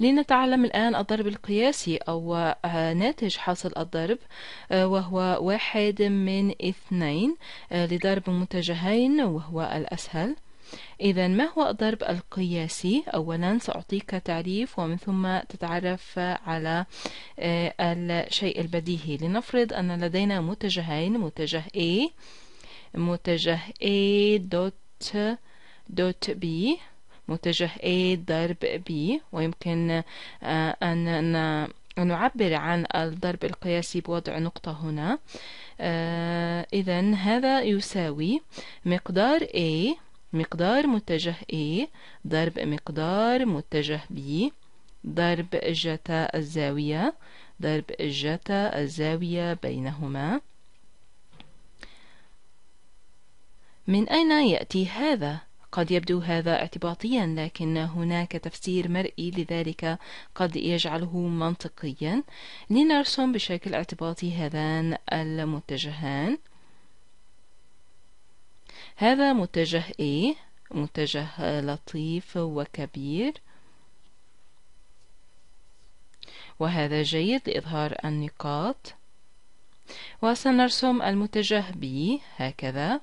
لنتعلم الآن الضرب القياسي أو آه، ناتج حاصل الضرب آه، وهو واحد من اثنين آه، لضرب متجهين وهو الأسهل إذا ما هو الضرب القياسي؟ أولا سأعطيك تعريف ومن ثم تتعرف على الشيء البديهي لنفرض أن لدينا متجهين متجه A متجه A دوت دوت B متجه A ضرب B ويمكن آه، أن نعبر عن الضرب القياسي بوضع نقطة هنا آه، إذا هذا يساوي مقدار A مقدار متجه A ضرب مقدار متجه B ضرب جتا الزاوية ضرب جتا الزاوية بينهما من أين يأتي هذا؟ قد يبدو هذا اعتباطيا لكن هناك تفسير مرئي لذلك قد يجعله منطقيا لنرسم بشكل اعتباطي هذان المتجهان هذا متجه A متجه لطيف وكبير وهذا جيد لإظهار النقاط وسنرسم المتجه B هكذا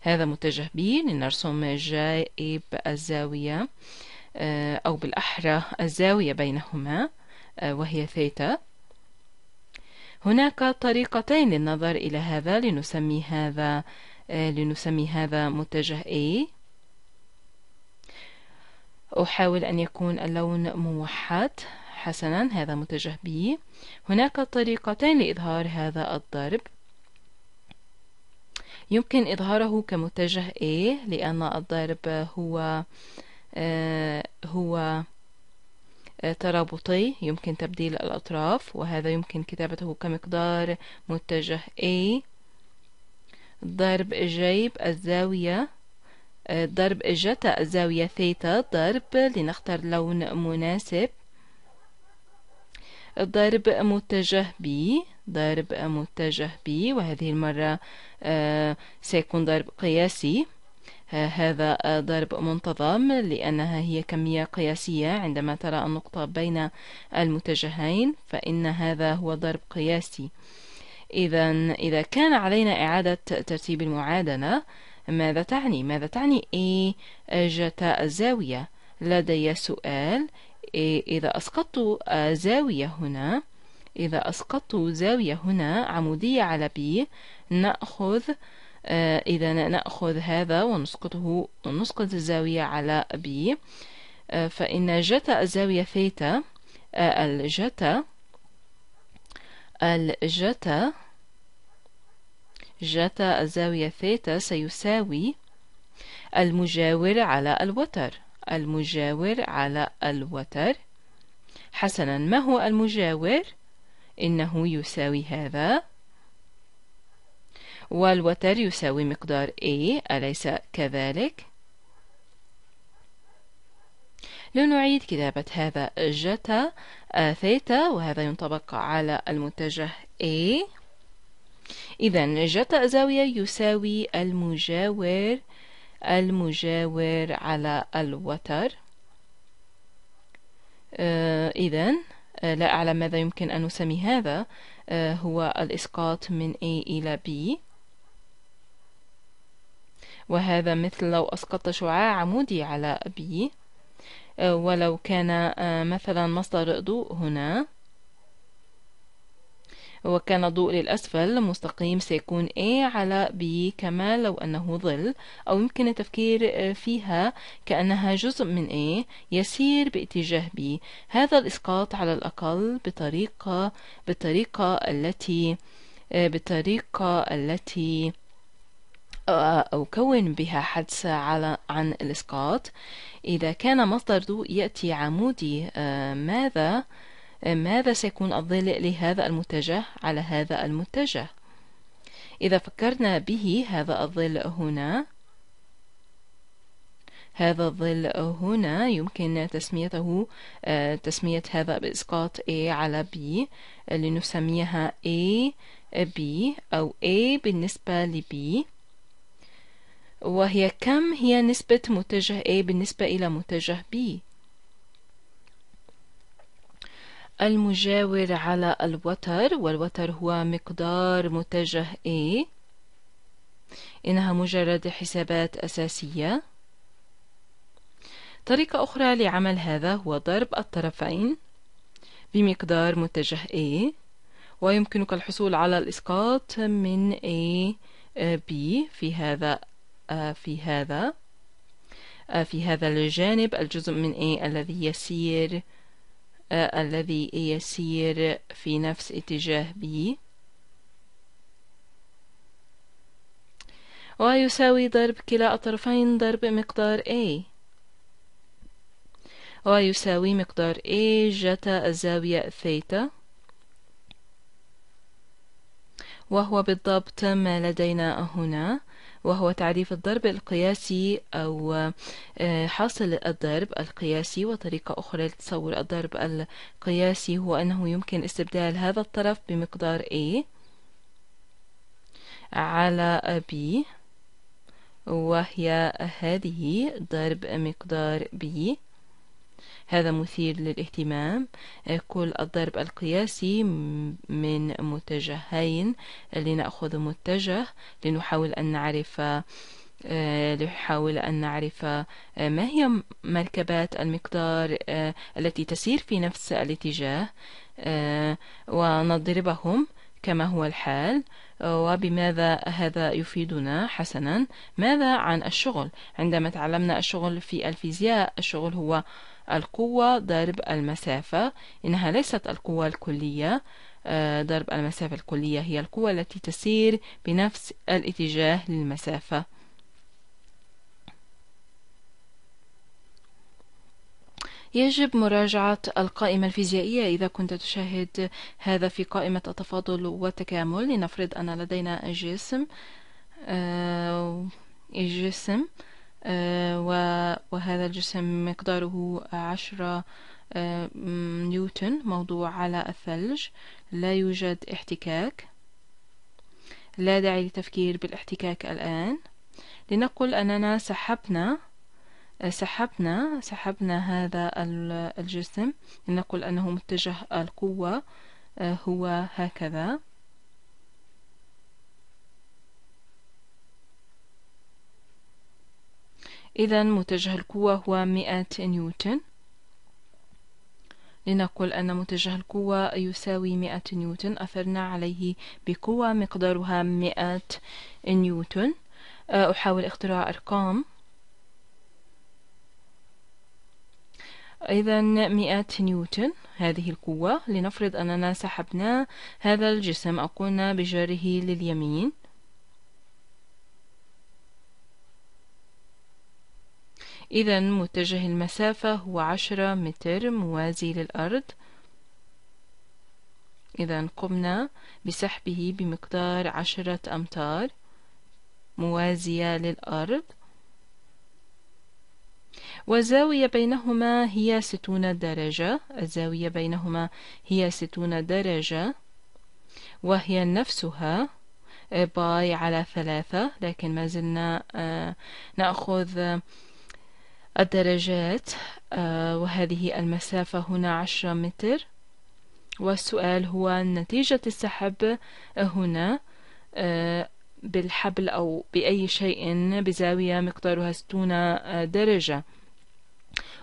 هذا متجه به لنرسم جائب الزاوية آه، أو بالأحرى الزاوية بينهما آه، وهي ثيتا هناك طريقتين للنظر إلى هذا لنسمي هذا آه، لنسمي هذا متجه A أحاول أن يكون اللون موحد حسنا هذا متجه B هناك طريقتين لإظهار هذا الضرب يمكن إظهاره كمتجه A لأن الضرب هو آه، هو آه، ترابطي يمكن تبديل الأطراف وهذا يمكن كتابته كمقدار متجه A ضرب جيب الزاوية آه، ضرب جتا الزاوية ثيتا ضرب لنختار لون مناسب الضرب متجه ب ضرب متجه ب وهذه المرة آه، سيكون ضرب قياسي هذا ضرب منتظم لأنها هي كمية قياسية عندما ترى النقطة بين المتجهين فإن هذا هو ضرب قياسي إذا إذا كان علينا إعادة ترتيب المعادلة ماذا تعني؟ ماذا تعني ماذا تعني اي جتا الزاوية؟ لدي سؤال إيه، إذا أسقطت آه، زاوية هنا إذا أسقطت زاوية هنا عمودية على بي نأخذ آه، إذا نأخذ هذا ونسقطه ونسقط الزاوية على بي آه، فإن جتا الزاوية ثيتا الجتا الجتا جتا الزاوية ثيتا سيساوي المجاور على الوتر المجاور على الوتر حسنا ما هو المجاور إنه يساوي هذا والوتر يساوي مقدار A أليس كذلك لنعيد كتابة هذا جتا ثيتا وهذا ينطبق على المتجه A إذا جتا زاوية يساوي المجاور المجاور على الوتر آه، إذا آه، لا أعلم ماذا يمكن أن نسمي هذا آه، هو الإسقاط من A إلى B وهذا مثل لو أسقطت شعاع عمودي على B ولو كان مثلا مصدر ضوء هنا وكان الضوء للأسفل مستقيم سيكون A على B كما لو أنه ظل أو يمكن التفكير آه، فيها كأنها جزء من A يسير باتجاه B هذا الإسقاط على الأقل بطريقة بالطريقة التي آه، بالطريقة التي آه، أكون بها حدس على عن الإسقاط إذا كان مصدر ضوء يأتي عمودي ماذا ماذا سيكون الظل لهذا المتجه على هذا المتجه إذا فكرنا به هذا الظل هنا هذا الظل هنا يمكن تسميته آه، تسمية هذا بإسقاط A على B آه، لنسميها A آه، B أو A بالنسبة ل B وهي كم هي نسبة متجه A بالنسبة إلى متجه B المجاور على الوتر والوتر هو مقدار متجه A إنها مجرد حسابات أساسية طريقة أخرى لعمل هذا هو ضرب الطرفين بمقدار متجه A ويمكنك الحصول على الإسقاط من A آه، B في هذا آه، في هذا آه، في هذا الجانب الجزء من A الذي يسير آه، الذي يسير في نفس اتجاه بي ويساوي ضرب كلا الطرفين ضرب مقدار A ويساوي مقدار A جتا الزاوية ثيتا وهو بالضبط ما لدينا هنا وهو تعريف الضرب القياسي أو آه، حاصل الضرب القياسي وطريقة أخرى لتصور الضرب القياسي هو أنه يمكن استبدال هذا الطرف بمقدار A على B وهي هذه ضرب مقدار B هذا مثير للاهتمام آه، كل الضرب القياسي من متجهين لنأخذ متجه لنحاول أن نعرف آه، لنحاول أن نعرف آه، ما هي مركبات المقدار التي تسير في نفس الاتجاه ونضربهم كما هو الحال وبماذا هذا يفيدنا حسنا ماذا عن الشغل عندما تعلمنا الشغل في الفيزياء الشغل هو القوة ضرب المسافة إنها ليست القوة الكلية آه، ضرب المسافة الكلية هي القوة التي تسير بنفس الاتجاه للمسافة يجب مراجعة القائمة الفيزيائية إذا كنت تشاهد هذا في قائمة التفاضل والتكامل لنفرض أن لدينا جسم آه، جسم آه، وهذا الجسم مقداره عشرة آه، نيوتن موضوع على الثلج لا يوجد احتكاك لا داعي للتفكير بالاحتكاك الآن لنقل أننا سحبنا آه، سحبنا سحبنا هذا الجسم لنقل أنه متجه القوة هو هكذا إذا متجه القوة هو مئة نيوتن لنقل أن متجه القوة يساوي مئة نيوتن أثرنا عليه بقوة مقدارها مئة نيوتن أه، أحاول اختراع أرقام إذا مئة نيوتن هذه القوة لنفرض أننا سحبنا هذا الجسم أو قمنا بجره لليمين إذا متجه المسافة هو عشرة متر موازي للأرض إذا قمنا بسحبه بمقدار عشرة أمتار موازية للأرض والزاوية بينهما هي ستون درجة الزاوية بينهما هي ستون درجة وهي نفسها باي على ثلاثة لكن ما زلنا آه، نأخذ الدرجات آه، وهذه المسافة هنا عشرة متر والسؤال هو نتيجة السحب هنا آه، بالحبل أو بأي شيء بزاوية مقدارها ستون آه، درجة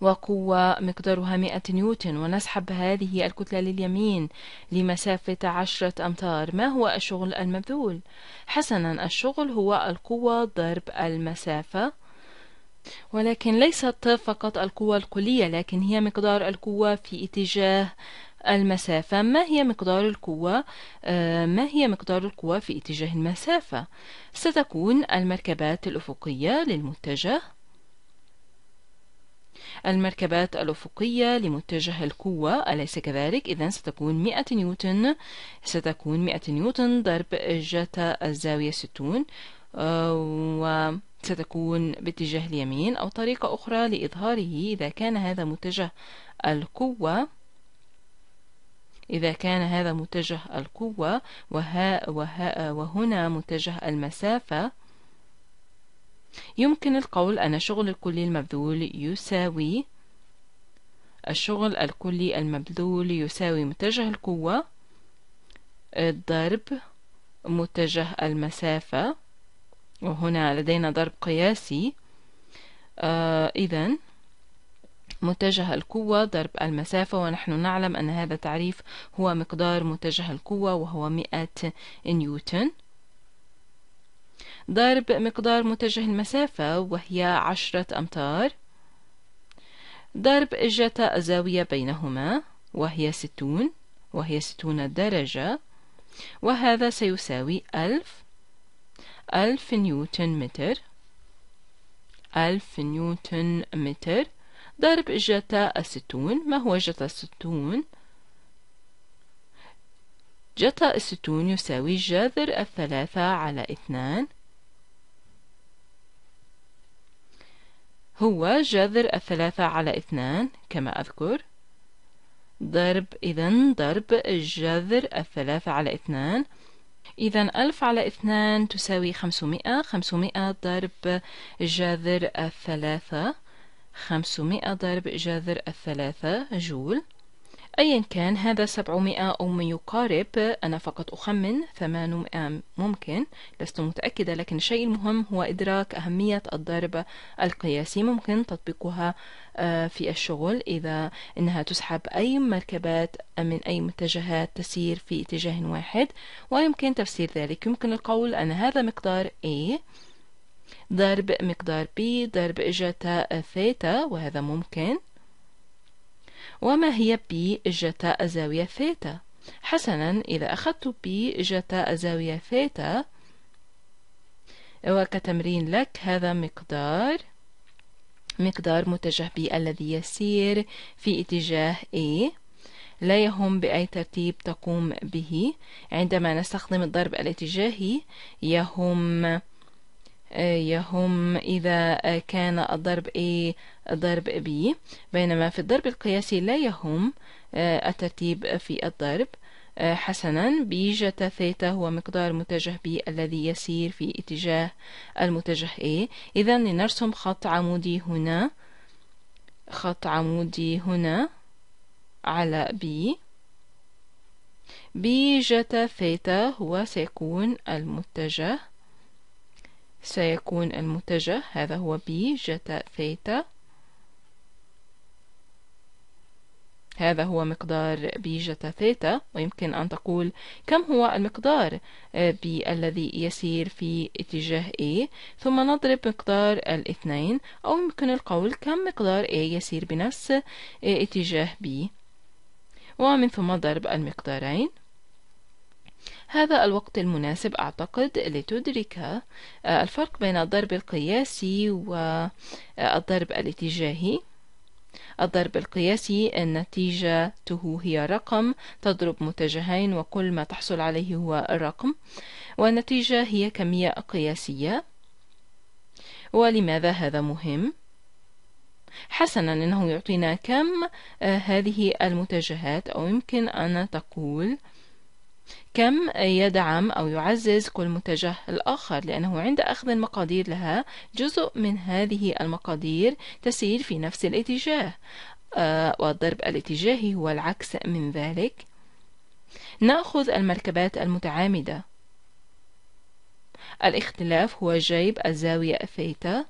وقوة مقدارها مئة نيوتن ونسحب هذه الكتلة لليمين لمسافة عشرة أمتار ما هو الشغل المبذول؟ حسنا الشغل هو القوة ضرب المسافة ولكن ليست فقط القوة الكلية لكن هي مقدار القوة في اتجاه المسافة ما هي مقدار القوة آه، ما هي مقدار القوة في اتجاه المسافة ستكون المركبات الأفقية للمتجه المركبات الأفقية لمتجه القوة أليس كذلك؟ إذا ستكون مئة نيوتن ستكون مئة نيوتن ضرب جتا الزاوية ستون آه، و ستكون باتجاه اليمين أو طريقة أخرى لإظهاره إذا كان هذا متجه القوة إذا كان هذا متجه القوة وها وها وهنا متجه المسافة يمكن القول أن شغل الكلي المبذول يساوي الشغل الكلي المبذول يساوي متجه القوة ضرب متجه المسافة وهنا لدينا ضرب قياسي آه إذا متجه القوة ضرب المسافة ونحن نعلم أن هذا التعريف هو مقدار متجه القوة وهو 100 نيوتن ضرب مقدار متجه المسافة وهي عشرة أمتار ضرب إجة الزاوية بينهما وهي ستون وهي ستون درجة وهذا سيساوي ألف ألف نيوتن متر ألف نيوتن متر ضرب جتا الستون ما هو جتا الستون؟ جتا الستون يساوي جذر الثلاثة على اثنان هو جذر الثلاثة على اثنان كما أذكر ضرب إذن ضرب جذر الثلاثة على اثنان إذا ألف على اثنان تساوي خمسمائة خمسمائة ضرب جذر الثلاثة خمسمائة ضرب جذر الثلاثة جول أيا كان هذا سبعمائة أو ما يقارب أنا فقط أخمن ثمانمائة ممكن لست متأكدة لكن الشيء المهم هو إدراك أهمية الضرب القياسي ممكن تطبيقها آه، في الشغل إذا إنها تسحب أي مركبات من أي متجهات تسير في اتجاه واحد ويمكن تفسير ذلك يمكن القول أن هذا مقدار A ضرب مقدار B ضرب جتا ثيتا وهذا ممكن وما هي بي جتا زاوية ثيتا حسنا إذا أخذت بي جتا زاوية ثيتا وكتمرين لك هذا مقدار مقدار متجه بي الذي يسير في اتجاه A لا يهم بأي ترتيب تقوم به عندما نستخدم الضرب الاتجاهي يهم يهم إذا كان الضرب A ضرب B بينما في الضرب القياسي لا يهم آه، الترتيب في الضرب آه، حسنا بيجة ثيتا هو مقدار متجه B الذي يسير في اتجاه المتجه A إذا لنرسم خط عمودي هنا خط عمودي هنا على B بيجة ثيتا هو سيكون المتجه سيكون المتجه هذا هو بي جتا ثيتا هذا هو مقدار بي جتا ثيتا ويمكن أن تقول كم هو المقدار بي الذي يسير في اتجاه A ثم نضرب مقدار الاثنين أو يمكن القول كم مقدار A يسير بنفس اتجاه B ومن ثم ضرب المقدارين هذا الوقت المناسب أعتقد لتدرك آه، الفرق بين الضرب القياسي والضرب آه، الاتجاهي الضرب القياسي نتيجته هي رقم تضرب متجهين وكل ما تحصل عليه هو الرقم والنتيجة هي كمية قياسية ولماذا هذا مهم؟ حسنا إنه يعطينا كم آه، هذه المتجهات أو يمكن أن تقول كم يدعم أو يعزز كل متجه الآخر لأنه عند أخذ المقادير لها جزء من هذه المقادير تسير في نفس الاتجاه آه، والضرب الاتجاهي هو العكس من ذلك نأخذ المركبات المتعامدة الاختلاف هو جيب الزاوية ثيتا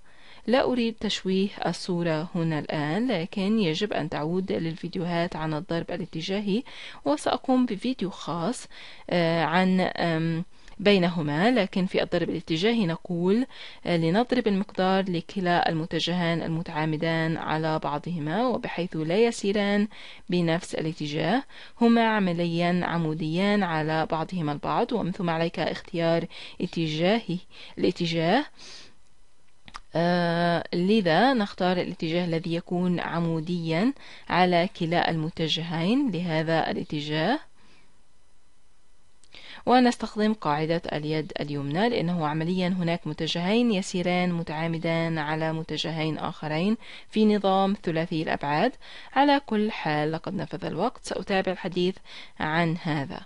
لا أريد تشويه الصورة هنا الآن لكن يجب أن تعود للفيديوهات عن الضرب الاتجاهي وسأقوم بفيديو خاص آه، عن بينهما لكن في الضرب الاتجاهي نقول آه، لنضرب المقدار لكلا المتجهان المتعامدان على بعضهما وبحيث لا يسيران بنفس الاتجاه هما عمليا عموديان على بعضهما البعض ومن ثم عليك اختيار اتجاهي الاتجاه آه، لذا نختار الاتجاه الذي يكون عموديا على كلا المتجهين لهذا الاتجاه ونستخدم قاعدة اليد اليمنى لأنه عمليا هناك متجهين يسيران متعامدان على متجهين آخرين في نظام ثلاثي الأبعاد على كل حال لقد نفذ الوقت سأتابع الحديث عن هذا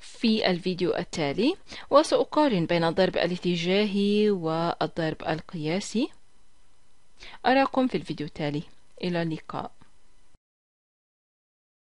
في الفيديو التالي وسأقارن بين الضرب الاتجاهي والضرب القياسي أراكم في الفيديو التالي إلى اللقاء